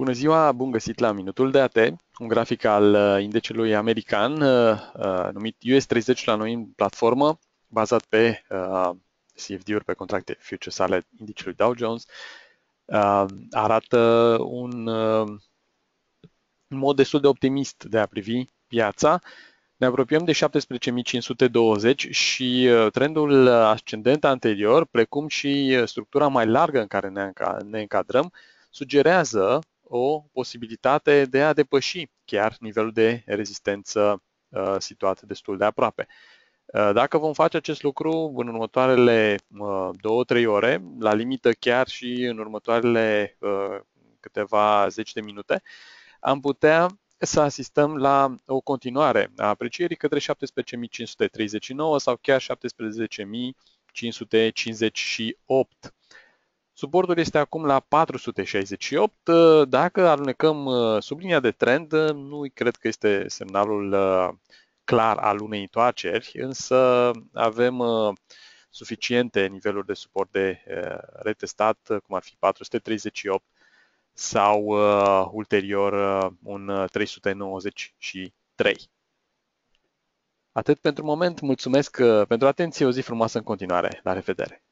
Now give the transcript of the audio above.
Bună ziua, bun găsit la Minutul de AT, un grafic al uh, indicelui american uh, uh, numit US30 la noi în platformă, bazat pe CFD-uri, pe contracte futures ale indicelui Dow Jones. Arată un mod destul de optimist de a privi piața. Ne apropiem de 17.520 și trendul ascendent anterior, precum și structura mai largă în care ne încadrăm, sugerează o posibilitate de a depăși chiar nivelul de rezistență uh, situat destul de aproape. Uh, dacă vom face acest lucru în următoarele 2-3 uh, ore, la limită chiar și în următoarele câteva zeci de minute, am putea să asistăm la o continuare a aprecierii către 17.539 sau chiar 17.558. Suportul este acum la 468. Dacă alunecăm uh, sub linia de trend, uh, nu cred că este semnalul uh, clar al unei întoarceri, însă avem suficiente niveluri de suport de retestat, cum ar fi 438 sau ulterior un 393. Atât pentru moment, mulțumesc pentru atenție, o zi frumoasă în continuare, la revedere!